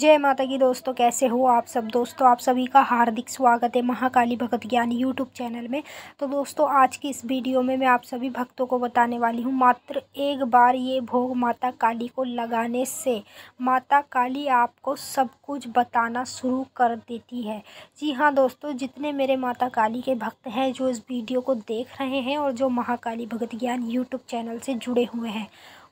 जय माता की दोस्तों कैसे हो आप सब दोस्तों आप सभी का हार्दिक स्वागत है महाकाली भगत ज्ञान यूट्यूब चैनल में तो दोस्तों आज की इस वीडियो में मैं आप सभी भक्तों को बताने वाली हूँ मात्र एक बार ये भोग माता काली को लगाने से माता काली आपको सब कुछ बताना शुरू कर देती है जी हाँ दोस्तों जितने मेरे माता काली के भक्त हैं जो इस वीडियो को देख रहे हैं और जो महाकाली भगत ज्ञान यूट्यूब चैनल से जुड़े हुए हैं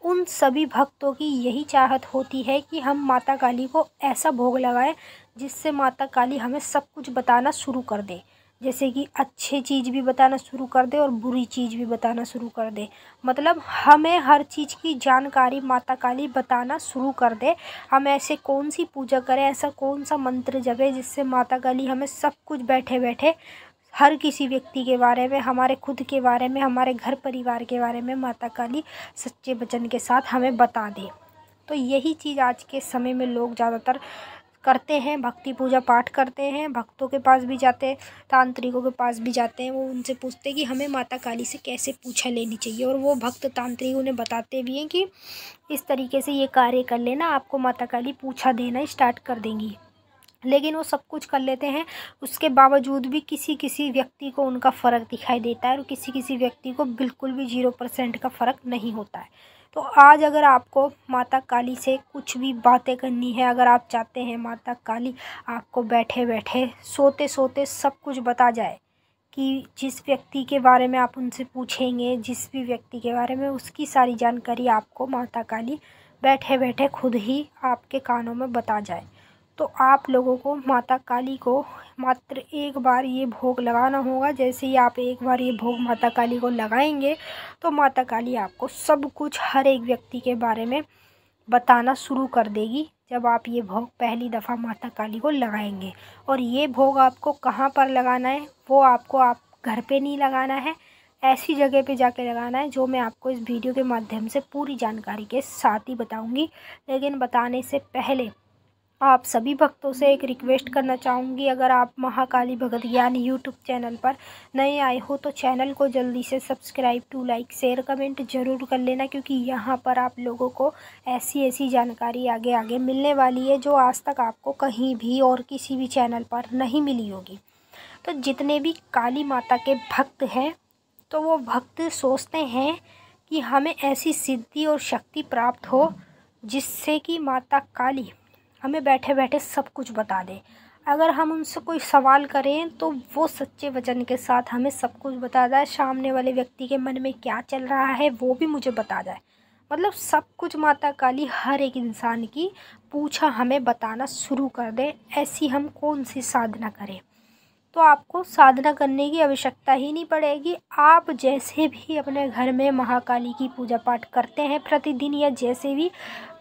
उन सभी भक्तों की यही चाहत होती है कि हम माता काली को ऐसा भोग लगाएं जिससे माता काली हमें सब कुछ बताना शुरू कर दे जैसे कि अच्छी चीज़ भी बताना शुरू कर दे और बुरी चीज़ भी बताना शुरू कर दे मतलब हमें हर चीज़ की जानकारी माता काली बताना शुरू कर दे हम ऐसे कौन सी पूजा करें ऐसा कौन सा मंत्र जगे जिससे माता काली हमें सब कुछ बैठे बैठे हर किसी व्यक्ति के बारे में हमारे खुद के बारे में हमारे घर परिवार के बारे में माता काली सच्चे वचन के साथ हमें बता दे तो यही चीज़ आज के समय में लोग ज़्यादातर करते हैं भक्ति पूजा पाठ करते हैं भक्तों के पास भी जाते हैं तांत्रिकों के पास भी जाते हैं वो उनसे पूछते हैं कि हमें माता काली से कैसे पूछा लेनी चाहिए और वो भक्त तांत्रिक उन्हें बताते भी हैं कि इस तरीके से ये कार्य कर लेना आपको माता काली पूछा देना स्टार्ट कर देंगी लेकिन वो सब कुछ कर लेते हैं उसके बावजूद भी किसी किसी व्यक्ति को उनका फ़र्क दिखाई देता है और किसी किसी व्यक्ति को बिल्कुल भी जीरो परसेंट का फ़र्क नहीं होता है तो आज अगर आपको माता काली से कुछ भी बातें करनी है अगर आप चाहते हैं माता काली आपको बैठे बैठे सोते सोते सब कुछ बता जाए कि जिस व्यक्ति के बारे में आप उनसे पूछेंगे जिस भी व्यक्ति के बारे में उसकी सारी जानकारी आपको माता काली बैठे बैठे खुद ही आपके कानों में बता जाए तो आप लोगों को माता काली को मात्र एक बार ये भोग लगाना होगा जैसे ही आप एक बार ये भोग माता काली को लगाएंगे तो माता काली आपको सब कुछ हर एक व्यक्ति के बारे में बताना शुरू कर देगी जब आप ये भोग पहली दफ़ा माता काली को लगाएंगे और ये भोग आपको कहाँ पर लगाना है वो आपको आप घर पे नहीं लगाना है ऐसी जगह पे जाके लगाना है जो मैं आपको इस वीडियो के माध्यम से पूरी जानकारी के साथ ही बताऊंगी लेकिन बताने से पहले आप सभी भक्तों से एक रिक्वेस्ट करना चाहूँगी अगर आप महाकाली भगत ज्ञान यूट्यूब चैनल पर नए आए हो तो चैनल को जल्दी से subscribe to like share comment जरूर कर लेना क्योंकि यहाँ पर आप लोगों को ऐसी ऐसी जानकारी आगे आगे मिलने वाली है जो आज तक आपको कहीं भी और किसी भी चैनल पर नहीं मिली होगी तो जितने भी काली माता के भक्त हैं तो वो भक्त सोचते हैं कि हमें ऐसी सिद्धि और शक्ति प्राप्त हो जिससे कि माता काली हमें बैठे बैठे सब कुछ बता दें अगर हम उनसे कोई सवाल करें तो वो सच्चे वचन के साथ हमें सब कुछ बता जाए सामने वाले व्यक्ति के मन में क्या चल रहा है वो भी मुझे बता जाए मतलब सब कुछ माता काली हर एक इंसान की पूछा हमें बताना शुरू कर दे ऐसी हम कौन सी साधना करें तो आपको साधना करने की आवश्यकता ही नहीं पड़ेगी आप जैसे भी अपने घर में महाकाली की पूजा पाठ करते हैं प्रतिदिन या जैसे भी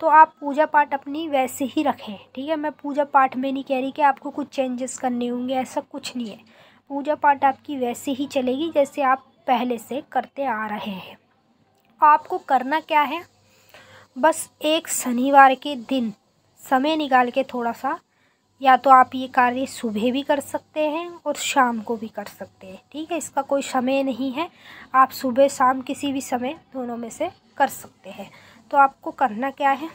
तो आप पूजा पाठ अपनी वैसे ही रखें ठीक है मैं पूजा पाठ में नहीं कह रही कि आपको कुछ चेंजेस करने होंगे ऐसा कुछ नहीं है पूजा पाठ आपकी वैसे ही चलेगी जैसे आप पहले से करते आ रहे हैं आपको करना क्या है बस एक शनिवार के दिन समय निकाल के थोड़ा सा या तो आप ये कार्य सुबह भी कर सकते हैं और शाम को भी कर सकते हैं ठीक है इसका कोई समय नहीं है आप सुबह शाम किसी भी समय दोनों में से कर सकते हैं तो आपको करना क्या है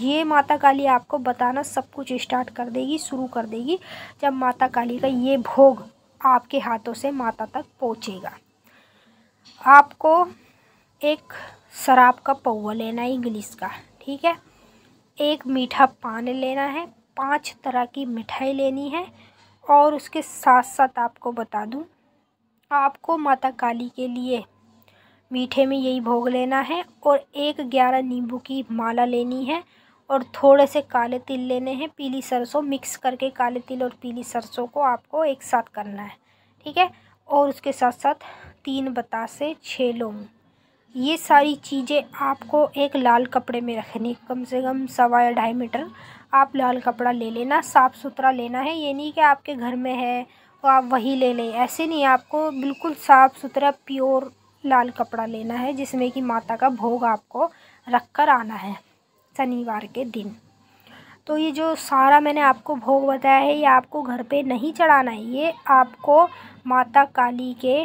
ये माता काली आपको बताना सब कुछ स्टार्ट कर देगी शुरू कर देगी जब माता काली का ये भोग आपके हाथों से माता तक पहुँचेगा आपको एक शराब का पौवा लेना है इंग्लिश का ठीक है एक मीठा पान लेना है पांच तरह की मिठाई लेनी है और उसके साथ साथ आपको बता दूं आपको माता काली के लिए मीठे में यही भोग लेना है और एक ग्यारह नींबू की माला लेनी है और थोड़े से काले तिल लेने हैं पीली सरसों मिक्स करके काले तिल और पीली सरसों को आपको एक साथ करना है ठीक है और उसके साथ साथ तीन बतासे छः लौंग ये सारी चीज़ें आपको एक लाल कपड़े में रखनी कम से कम सवा या ढाई मीटर आप लाल कपड़ा ले लेना साफ़ सुथरा लेना है ये नहीं कि आपके घर में है तो आप वही ले लें ऐसे नहीं आपको बिल्कुल साफ़ सुथरा प्योर लाल कपड़ा लेना है जिसमें कि माता का भोग आपको रख कर आना है शनिवार के दिन तो ये जो सारा मैंने आपको भोग बताया है ये आपको घर पे नहीं चढ़ाना है ये आपको माता काली के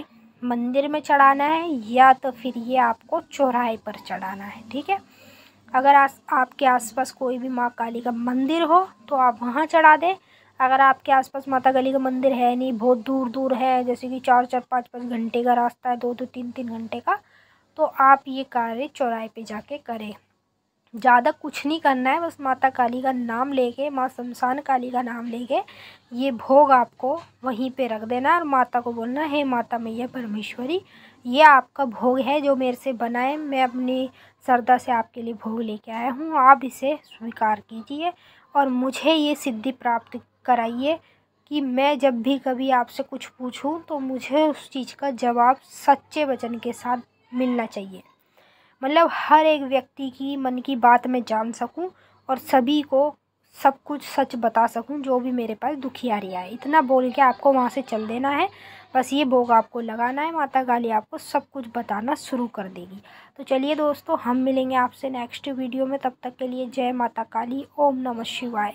मंदिर में चढ़ाना है या तो फिर ये आपको चौराहे पर चढ़ाना है ठीक है अगर आस आपके आसपास कोई भी माँ काली का मंदिर हो तो आप वहाँ चढ़ा दें अगर आपके आसपास माता काली का मंदिर है नहीं बहुत दूर दूर है जैसे कि चार चार पाँच पाँच घंटे का रास्ता है दो दो तीन तीन घंटे का तो आप ये कार्य चौराहे पे जाके करें ज़्यादा कुछ नहीं करना है बस माता काली का नाम लेके माँ शमशान काली का नाम लेके ये भोग आपको वहीं पे रख देना और माता को बोलना है माता मैया परमेश्वरी ये आपका भोग है जो मेरे से बनाए मैं अपनी श्रद्धा से आपके लिए भोग लेके आया हूँ आप इसे स्वीकार कीजिए और मुझे ये सिद्धि प्राप्त कराइए कि मैं जब भी कभी आपसे कुछ पूछूँ तो मुझे उस चीज़ का जवाब सच्चे वचन के साथ मिलना चाहिए मतलब हर एक व्यक्ति की मन की बात मैं जान सकूं और सभी को सब कुछ सच बता सकूं जो भी मेरे पास दुखियारी आए इतना बोल के आपको वहाँ से चल देना है बस ये भोग आपको लगाना है माता काली आपको सब कुछ बताना शुरू कर देगी तो चलिए दोस्तों हम मिलेंगे आपसे नेक्स्ट वीडियो में तब तक के लिए जय माता काली ओम नमः शिवाय